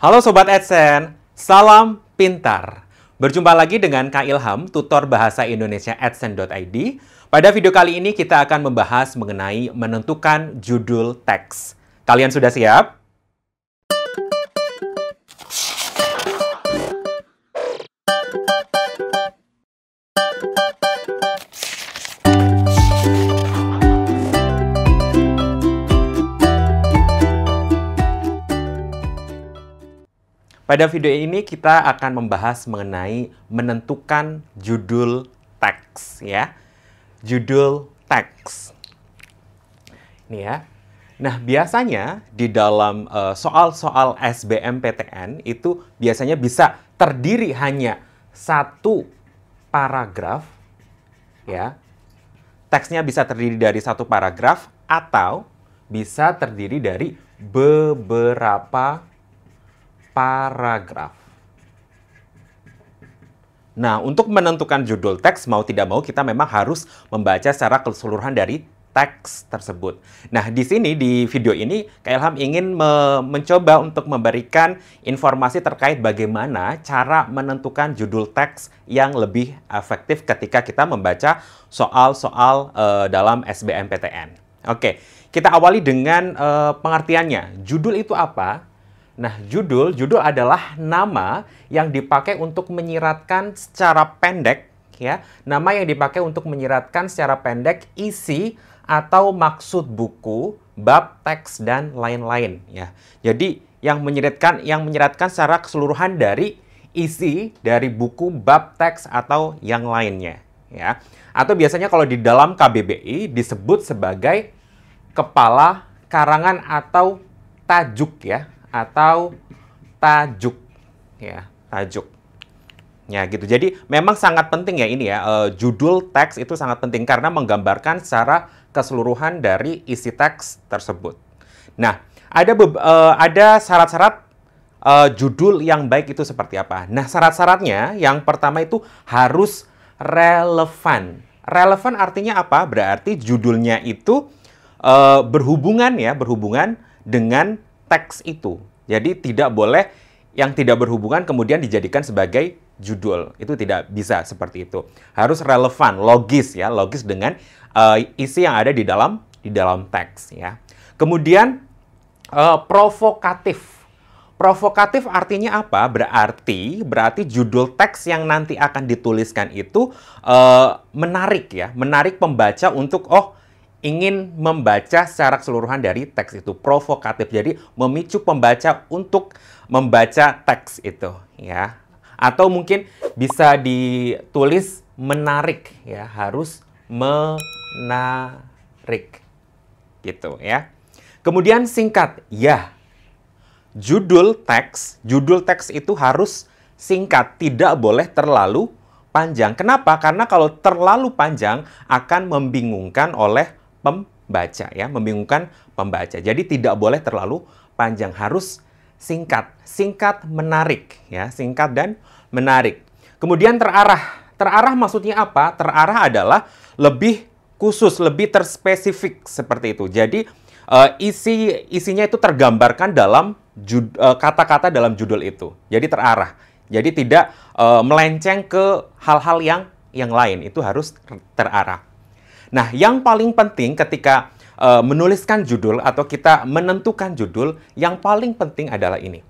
Halo Sobat AdSense, salam pintar. Berjumpa lagi dengan Kak Ilham, tutor bahasa Indonesia AdSense.id. Pada video kali ini kita akan membahas mengenai menentukan judul teks. Kalian sudah siap? Pada video ini kita akan membahas mengenai menentukan judul teks ya. Judul teks. Ini ya. Nah, biasanya di dalam eh, soal-soal uh, SBMPTN itu biasanya bisa terdiri hanya satu paragraf ya. Teksnya bisa terdiri dari satu paragraf atau bisa terdiri dari beberapa paragraf. Nah, untuk menentukan judul teks, mau tidak mau kita memang harus membaca secara keseluruhan dari teks tersebut. Nah, di sini di video ini Kak Ilham ingin me mencoba untuk memberikan informasi terkait bagaimana cara menentukan judul teks yang lebih efektif ketika kita membaca soal-soal uh, dalam SBMPTN. Oke, kita awali dengan uh, pengertiannya. Judul itu apa? Nah, judul judul adalah nama yang dipakai untuk menyiratkan secara pendek ya. Nama yang dipakai untuk menyiratkan secara pendek isi atau maksud buku, bab, teks dan lain-lain ya. Jadi yang menyiratkan yang menyiratkan secara keseluruhan dari isi dari buku, bab, teks atau yang lainnya ya. Atau biasanya kalau di dalam KBBI disebut sebagai kepala karangan atau tajuk ya atau tajuk ya tajuk ya gitu jadi memang sangat penting ya ini ya uh, judul teks itu sangat penting karena menggambarkan secara keseluruhan dari isi teks tersebut nah ada uh, ada syarat-syarat uh, judul yang baik itu seperti apa nah syarat-syaratnya yang pertama itu harus relevan relevan artinya apa berarti judulnya itu uh, berhubungan ya berhubungan dengan teks itu. Jadi tidak boleh yang tidak berhubungan kemudian dijadikan sebagai judul. Itu tidak bisa seperti itu. Harus relevan, logis ya, logis dengan uh, isi yang ada di dalam di dalam teks ya. Kemudian uh, provokatif. Provokatif artinya apa? Berarti berarti judul teks yang nanti akan dituliskan itu uh, menarik ya, menarik pembaca untuk oh ingin membaca secara keseluruhan dari teks itu provokatif jadi memicu pembaca untuk membaca teks itu ya atau mungkin bisa ditulis menarik ya harus menarik gitu ya kemudian singkat ya judul teks judul teks itu harus singkat tidak boleh terlalu panjang kenapa karena kalau terlalu panjang akan membingungkan oleh pembaca ya, membingungkan pembaca. Jadi tidak boleh terlalu panjang, harus singkat, singkat menarik ya, singkat dan menarik. Kemudian terarah. Terarah maksudnya apa? Terarah adalah lebih khusus, lebih terspesifik seperti itu. Jadi uh, isi isinya itu tergambarkan dalam eh, kata-kata uh, dalam judul itu. Jadi terarah. Jadi tidak uh, melenceng ke hal-hal yang yang lain. Itu harus terarah. Nah, yang paling penting ketika uh, menuliskan judul atau kita menentukan judul, yang paling penting adalah ini.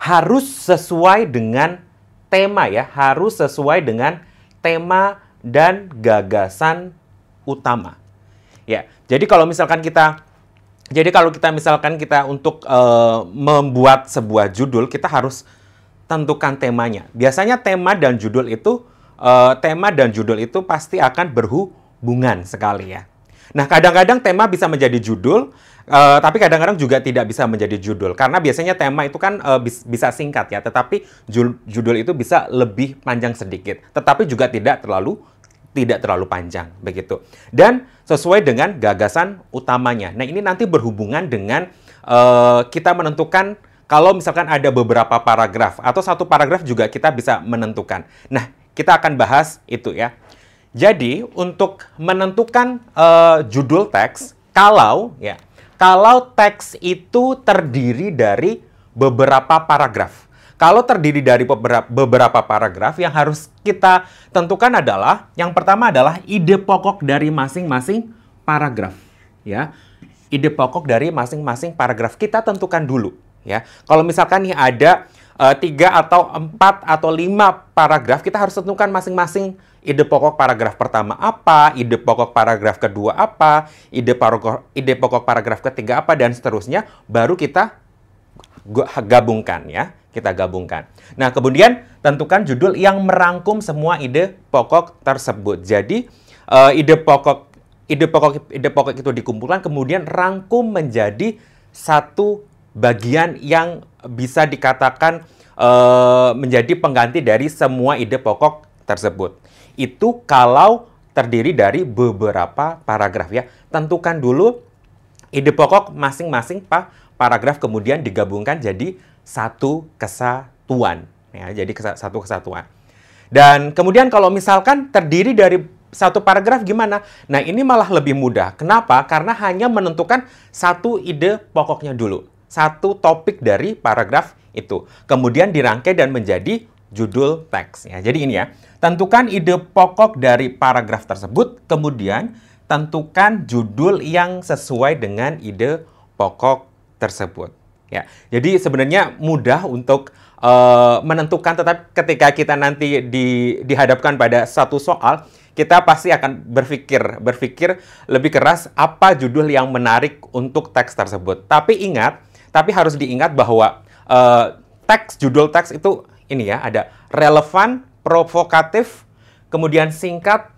Harus sesuai dengan tema ya, harus sesuai dengan tema dan gagasan utama. Ya, jadi kalau misalkan kita jadi kalau kita misalkan kita untuk e, membuat sebuah judul, kita harus tentukan temanya. Biasanya tema dan judul itu e, tema dan judul itu pasti akan berhu hubungan sekali ya. Nah, kadang-kadang tema bisa menjadi judul, uh, tapi kadang-kadang juga tidak bisa menjadi judul. Karena biasanya tema itu kan uh, bis bisa singkat ya, tetapi ju judul itu bisa lebih panjang sedikit. Tetapi juga tidak terlalu tidak terlalu panjang begitu. Dan sesuai dengan gagasan utamanya. Nah, ini nanti berhubungan dengan uh, kita menentukan kalau misalkan ada beberapa paragraf atau satu paragraf juga kita bisa menentukan. Nah, kita akan bahas itu ya. Jadi untuk menentukan uh, judul teks, kalau ya kalau teks itu terdiri dari beberapa paragraf. Kalau terdiri dari beberapa paragraf, yang harus kita tentukan adalah yang pertama adalah ide pokok dari masing-masing paragraf. Ya, ide pokok dari masing-masing paragraf kita tentukan dulu. Ya, kalau misalkan nih ada eh, tiga atau empat atau lima paragraf, kita harus tentukan masing-masing ide pokok paragraf pertama apa, ide pokok paragraf kedua apa, ide, pokok ide pokok paragraf ketiga apa, dan seterusnya, baru kita gabungkan ya. Kita gabungkan. Nah, kemudian tentukan judul yang merangkum semua ide pokok tersebut. Jadi, uh, ide pokok ide pokok ide pokok itu dikumpulkan kemudian rangkum menjadi satu bagian yang bisa dikatakan uh, menjadi pengganti dari semua ide pokok tersebut. Itu kalau terdiri dari beberapa paragraf ya. Tentukan dulu ide pokok masing-masing pak paragraf kemudian digabungkan jadi satu kesatuan ya jadi satu kesatuan dan kemudian kalau misalkan terdiri dari satu paragraf gimana nah ini malah lebih mudah kenapa karena hanya menentukan satu ide pokoknya dulu satu topik dari paragraf itu kemudian dirangkai dan menjadi judul teks. Ya, jadi ini ya, tentukan ide pokok dari paragraf tersebut, kemudian tentukan judul yang sesuai dengan ide pokok tersebut. Ya, jadi sebenarnya mudah untuk uh, menentukan, tetap ketika kita nanti di, dihadapkan pada satu soal, kita pasti akan berpikir, berpikir lebih keras apa judul yang menarik untuk teks tersebut. Tapi ingat, tapi harus diingat bahwa uh, teks, judul teks itu ini ya, ada relevan, provokatif, kemudian singkat,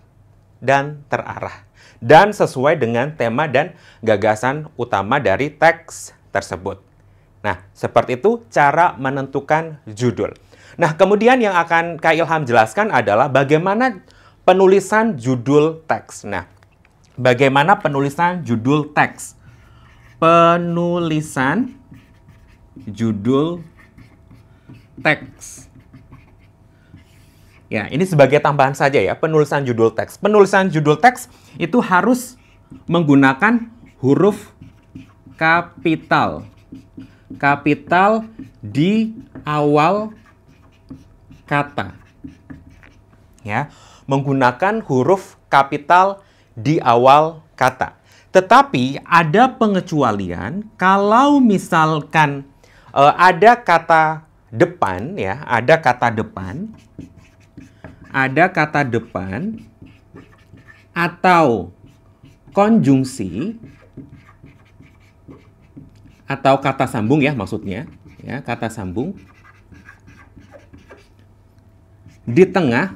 dan terarah. Dan sesuai dengan tema dan gagasan utama dari teks tersebut. Nah, seperti itu cara menentukan judul. Nah, kemudian yang akan Kak Ilham jelaskan adalah bagaimana penulisan judul teks. Nah, bagaimana penulisan judul teks? Penulisan judul teks. Ya, ini sebagai tambahan saja ya, penulisan judul teks. Penulisan judul teks itu harus menggunakan huruf kapital. Kapital di awal kata. Ya, menggunakan huruf kapital di awal kata. Tetapi ada pengecualian kalau misalkan uh, ada kata depan ya, ada kata depan. Ada kata depan atau konjungsi atau kata sambung ya maksudnya, ya, kata sambung di tengah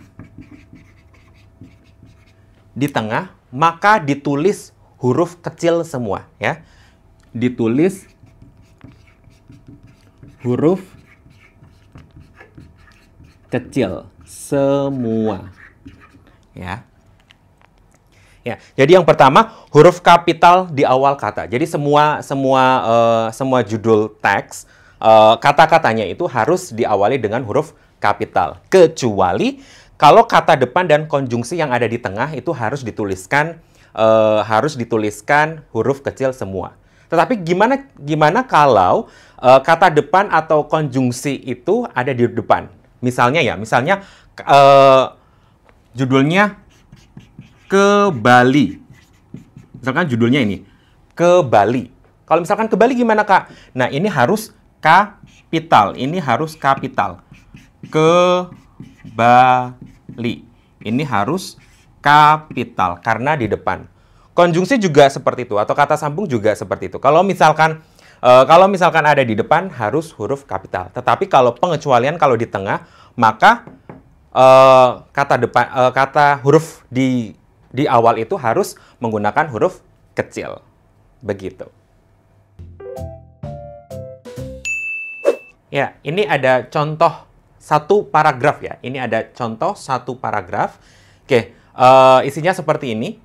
di tengah maka ditulis huruf kecil semua ya ditulis huruf kecil semua. Ya. Ya, jadi yang pertama huruf kapital di awal kata. Jadi semua semua uh, semua judul teks uh, kata-katanya itu harus diawali dengan huruf kapital. Kecuali kalau kata depan dan konjungsi yang ada di tengah itu harus dituliskan uh, harus dituliskan huruf kecil semua. Tetapi gimana gimana kalau uh, kata depan atau konjungsi itu ada di depan? Misalnya ya, misalnya uh, judulnya ke Bali. Misalkan judulnya ini ke Bali. Kalau misalkan ke Bali gimana kak? Nah ini harus kapital, ini harus kapital ke Bali. Ini harus kapital karena di depan. Konjungsi juga seperti itu atau kata sambung juga seperti itu. Kalau misalkan Uh, kalau misalkan ada di depan harus huruf kapital. Tetapi kalau pengecualian kalau di tengah maka uh, kata depan uh, kata huruf di di awal itu harus menggunakan huruf kecil. Begitu. Ya, ini ada contoh satu paragraf ya. Ini ada contoh satu paragraf. Oke, uh, isinya seperti ini.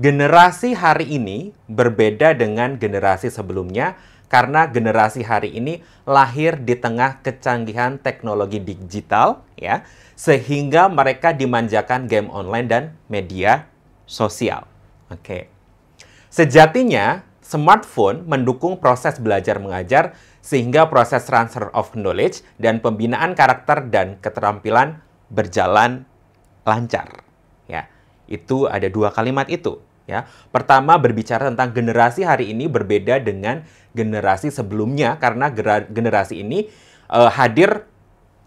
Generasi hari ini berbeda dengan generasi sebelumnya karena generasi hari ini lahir di tengah kecanggihan teknologi digital ya sehingga mereka dimanjakan game online dan media sosial. Oke. Sejatinya smartphone mendukung proses belajar mengajar sehingga proses transfer of knowledge dan pembinaan karakter dan keterampilan berjalan lancar. Ya. Itu ada dua kalimat itu ya. Pertama berbicara tentang generasi hari ini berbeda dengan generasi sebelumnya karena generasi ini uh, hadir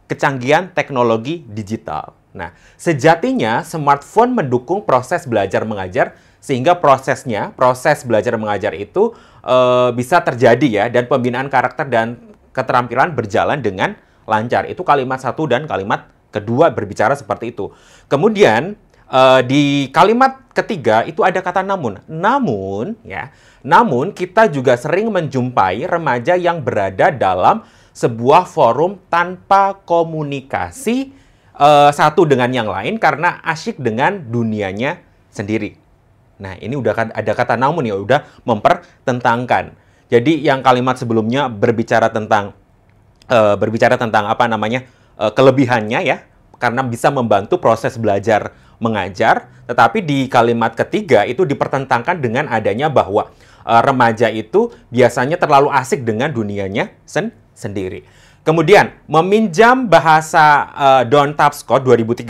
kecanggihan teknologi digital. Nah, sejatinya smartphone mendukung proses belajar mengajar sehingga prosesnya, proses belajar mengajar itu uh, bisa terjadi ya dan pembinaan karakter dan keterampilan berjalan dengan lancar. Itu kalimat satu dan kalimat kedua berbicara seperti itu. Kemudian Eh, di kalimat ketiga itu ada kata namun. Namun, ya, namun kita juga sering menjumpai remaja yang berada dalam sebuah forum tanpa komunikasi uh, satu dengan yang lain karena asyik dengan dunianya sendiri. Nah, ini udah ada kata namun ya, udah mempertentangkan. Jadi yang kalimat sebelumnya berbicara tentang uh, berbicara tentang apa namanya uh, kelebihannya ya, karena bisa membantu proses belajar mengajar, tetapi di kalimat ketiga itu dipertentangkan dengan adanya bahwa uh, remaja itu biasanya terlalu asik dengan dunianya sen sendiri. Kemudian, meminjam bahasa uh, Don Tapscott 2013,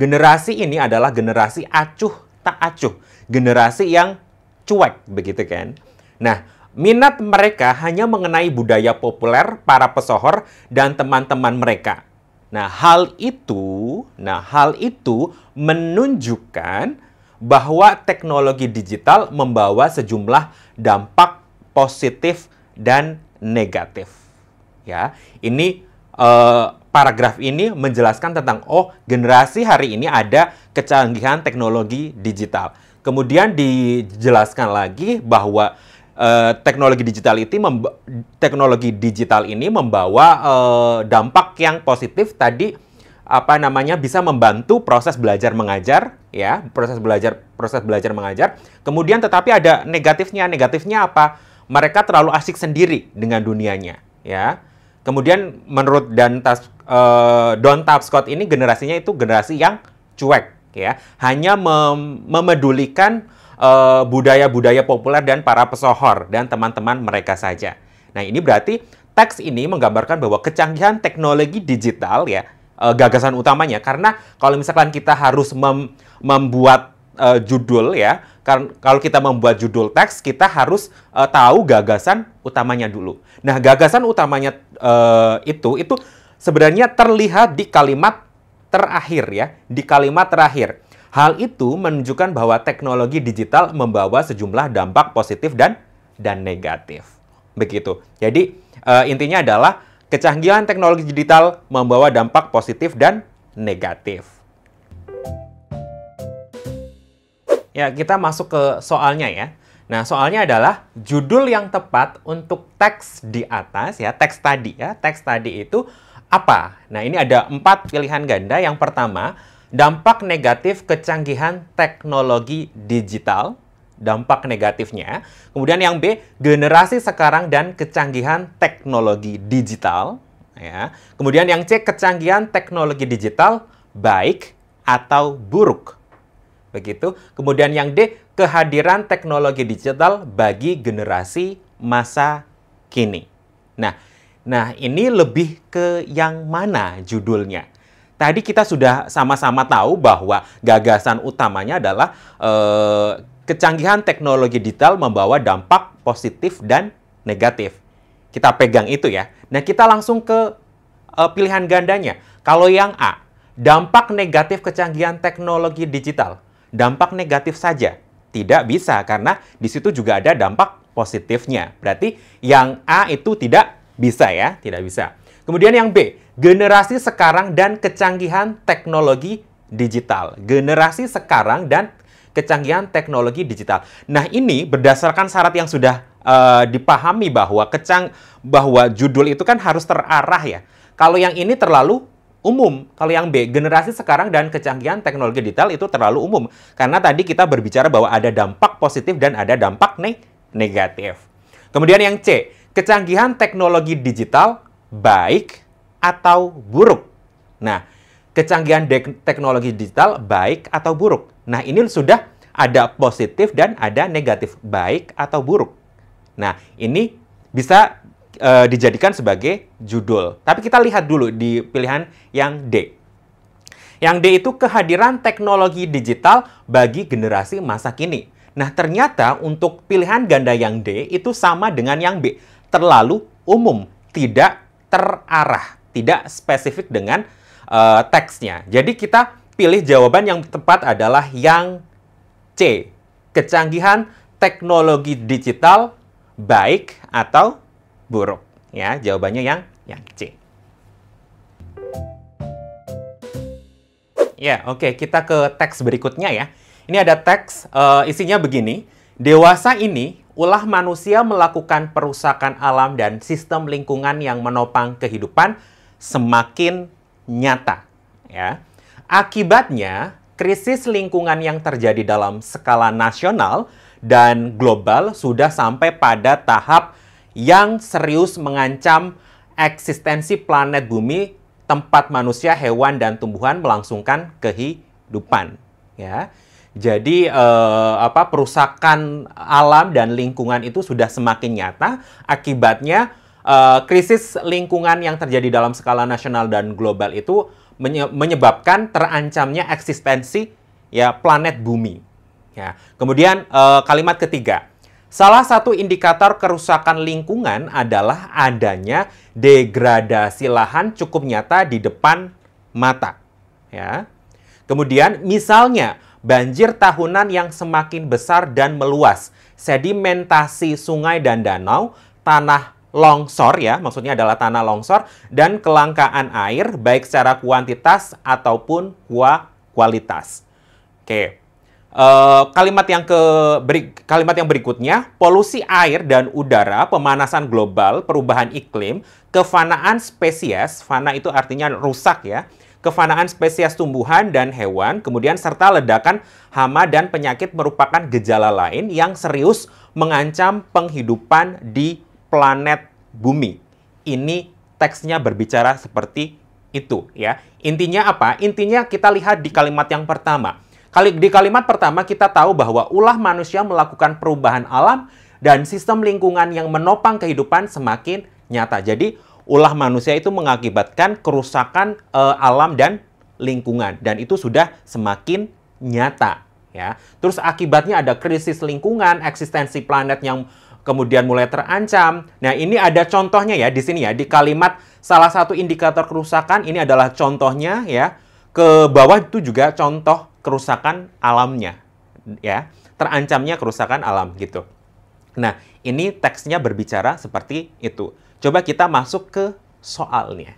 generasi ini adalah generasi acuh tak acuh, generasi yang cuek begitu kan. Nah, minat mereka hanya mengenai budaya populer para pesohor dan teman-teman mereka. Nah, hal itu, nah hal itu menunjukkan bahwa teknologi digital membawa sejumlah dampak positif dan negatif. Ya, ini eh, paragraf ini menjelaskan tentang oh generasi hari ini ada kecanggihan teknologi digital. Kemudian dijelaskan lagi bahwa Uh, teknologi digital itu teknologi digital ini membawa uh, dampak yang positif tadi apa namanya bisa membantu proses belajar mengajar ya proses belajar proses belajar mengajar kemudian tetapi ada negatifnya negatifnya apa mereka terlalu asik sendiri dengan dunianya ya kemudian menurut dan tas uh, Don Tapscott ini generasinya itu generasi yang cuek ya hanya mem memedulikan Eh, budaya-budaya uh, populer dan para pesohor dan teman-teman mereka saja. Nah, ini berarti teks ini menggambarkan bahwa kecanggihan teknologi digital ya uh, gagasan utamanya karena kalau misalkan kita harus mem membuat uh, judul ya. Kan, kalau kita membuat judul teks, kita harus uh, tahu gagasan utamanya dulu. Nah, gagasan utamanya uh, itu itu sebenarnya terlihat di kalimat terakhir ya, di kalimat terakhir. Hal itu menunjukkan bahwa teknologi digital membawa sejumlah dampak positif dan dan negatif. Begitu. Jadi uh, intinya adalah kecanggihan teknologi digital membawa dampak positif dan negatif. Ya, kita masuk ke soalnya ya. Nah, soalnya adalah judul yang tepat untuk teks di atas ya, teks tadi ya. Teks tadi itu apa? Nah, ini ada empat pilihan ganda. Yang pertama, dampak negatif kecanggihan teknologi digital, dampak negatifnya. Kemudian yang B, generasi sekarang dan kecanggihan teknologi digital, ya. Kemudian yang C, kecanggihan teknologi digital baik atau buruk. Begitu. Kemudian yang D, kehadiran teknologi digital bagi generasi masa kini. Nah, nah ini lebih ke yang mana judulnya? Tadi kita sudah sama-sama tahu bahwa gagasan utamanya adalah eh, kecanggihan teknologi digital membawa dampak positif dan negatif. Kita pegang itu ya. Nah, kita langsung ke eh, pilihan gandanya. Kalau yang A, dampak negatif kecanggihan teknologi digital. Dampak negatif saja. Tidak bisa karena di situ juga ada dampak positifnya. Berarti yang A itu tidak bisa ya, tidak bisa. Kemudian yang B, generasi sekarang dan kecanggihan teknologi digital. Generasi sekarang dan kecanggihan teknologi digital. Nah, ini berdasarkan syarat yang sudah uh, dipahami bahwa kecang bahwa judul itu kan harus terarah ya. Kalau yang ini terlalu umum. Kalau yang B, generasi sekarang dan kecanggihan teknologi digital itu terlalu umum. Karena tadi kita berbicara bahwa ada dampak positif dan ada dampak ne negatif. Kemudian yang C, kecanggihan teknologi digital baik atau buruk. Nah, kecanggihan teknologi digital baik atau buruk. Nah, ini sudah ada positif dan ada negatif baik atau buruk. Nah, ini bisa e, dijadikan sebagai judul. Tapi kita lihat dulu di pilihan yang D. Yang D itu kehadiran teknologi digital bagi generasi masa kini. Nah, ternyata untuk pilihan ganda yang D itu sama dengan yang B, terlalu umum, tidak terarah tidak spesifik dengan uh, teksnya. Jadi kita pilih jawaban yang tepat adalah yang C. Kecanggihan teknologi digital baik atau buruk. Ya, jawabannya yang yang C. Ya, oke, okay, kita ke teks berikutnya ya. Ini ada teks uh, isinya begini. Dewasa ini ulah manusia melakukan perusakan alam dan sistem lingkungan yang menopang kehidupan semakin nyata. Ya. Akibatnya, krisis lingkungan yang terjadi dalam skala nasional dan global sudah sampai pada tahap yang serius mengancam eksistensi planet bumi, tempat manusia, hewan, dan tumbuhan melangsungkan kehidupan. Ya. Jadi eh, apa perusakan alam dan lingkungan itu sudah semakin nyata, akibatnya Eh, krisis lingkungan yang terjadi dalam skala nasional dan global itu menyebabkan terancamnya eksistensi ya planet bumi. Ya. Kemudian uh, kalimat ketiga, salah satu indikator kerusakan lingkungan adalah adanya degradasi lahan cukup nyata di depan mata. Ya. Kemudian misalnya banjir tahunan yang semakin besar dan meluas, sedimentasi sungai dan danau, tanah longsor ya, maksudnya adalah tanah longsor dan kelangkaan air baik secara kuantitas ataupun kualitas. Oke. Uh, kalimat yang ke kalimat yang berikutnya polusi air dan udara pemanasan global perubahan iklim kefanaan spesies fana itu artinya rusak ya kefanaan spesies tumbuhan dan hewan, kemudian serta ledakan hama dan penyakit merupakan gejala lain yang serius mengancam penghidupan di planet bumi. Ini teksnya berbicara seperti itu ya. Intinya apa? Intinya kita lihat di kalimat yang pertama. Kali di kalimat pertama kita tahu bahwa ulah manusia melakukan perubahan alam dan sistem lingkungan yang menopang kehidupan semakin nyata. Jadi ulah manusia itu mengakibatkan kerusakan e, alam dan lingkungan dan itu sudah semakin nyata ya. Terus akibatnya ada krisis lingkungan, eksistensi planet yang kemudian mulai terancam. Nah, ini ada contohnya ya di sini ya di kalimat salah satu indikator kerusakan ini adalah contohnya ya. Ke bawah itu juga contoh kerusakan alamnya ya. Terancamnya kerusakan alam gitu. Nah, ini teksnya berbicara seperti itu. Coba kita masuk ke soalnya.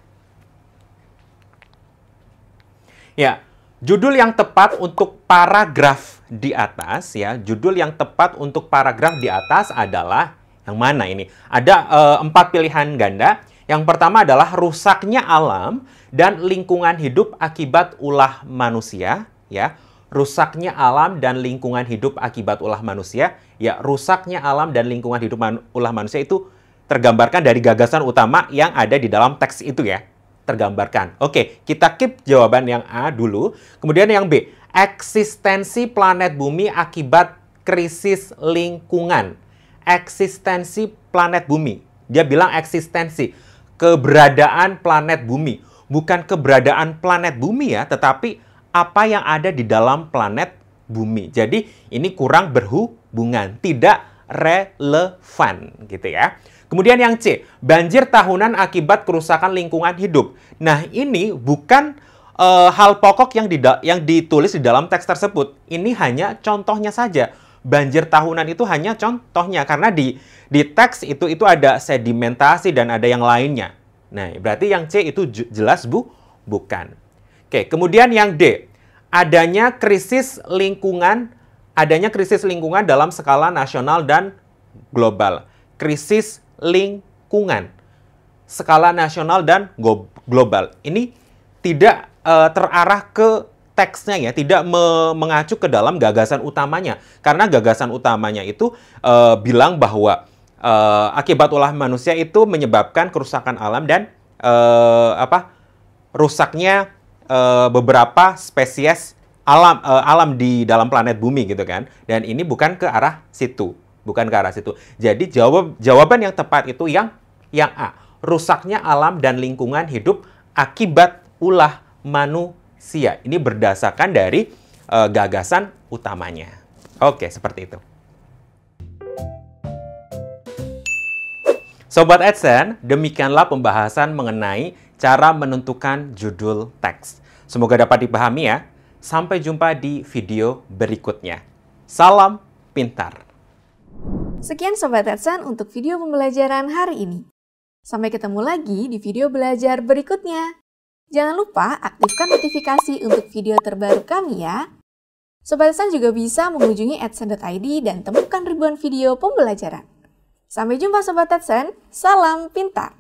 Ya, judul yang tepat untuk paragraf di atas ya, judul yang tepat untuk paragraf di atas adalah yang mana ini? Ada eh, empat pilihan ganda. Yang pertama adalah rusaknya alam dan lingkungan hidup akibat ulah manusia, ya. Rusaknya alam dan lingkungan hidup akibat ulah manusia, ya. Rusaknya alam dan lingkungan hidup man ulah manusia itu tergambarkan dari gagasan utama yang ada di dalam teks itu ya. Tergambarkan. Oke, kita keep jawaban yang A dulu. Kemudian yang B, eksistensi planet bumi akibat krisis lingkungan. Eksistensi planet bumi. Dia bilang eksistensi. Keberadaan planet bumi. Bukan keberadaan planet bumi ya, tetapi apa yang ada di dalam planet bumi. Jadi ini kurang berhubungan, tidak relevan gitu ya. Kemudian yang C, banjir tahunan akibat kerusakan lingkungan hidup. Nah ini bukan uh, hal pokok yang, yang ditulis di dalam teks tersebut. Ini hanya contohnya saja. Banjir tahunan itu hanya contohnya karena di di teks itu itu ada sedimentasi dan ada yang lainnya. Nah, berarti yang C itu jelas bu bukan. Oke, kemudian yang D, adanya krisis lingkungan, adanya krisis lingkungan dalam skala nasional dan global. Krisis lingkungan skala nasional dan global. Ini tidak uh, terarah ke teksnya ya, tidak me mengacu ke dalam gagasan utamanya. Karena gagasan utamanya itu uh, bilang bahwa uh, akibat ulah manusia itu menyebabkan kerusakan alam dan uh, apa rusaknya uh, beberapa spesies alam uh, alam di dalam planet bumi gitu kan. Dan ini bukan ke arah situ, bukan ke arah situ. Jadi jawab jawaban yang tepat itu yang yang A, rusaknya alam dan lingkungan hidup akibat ulah manusia. Ini berdasarkan dari uh, gagasan utamanya. Oke, seperti itu. Sobat AdSense, demikianlah pembahasan mengenai cara menentukan judul teks. Semoga dapat dipahami ya. Sampai jumpa di video berikutnya. Salam pintar. Sekian Sobat AdSense untuk video pembelajaran hari ini. Sampai ketemu lagi di video belajar berikutnya. Jangan lupa aktifkan notifikasi untuk video terbaru kami ya. Sobat San juga bisa mengunjungi adsen.id dan temukan ribuan video pembelajaran. Sampai jumpa Sobat Adsen, salam pintar!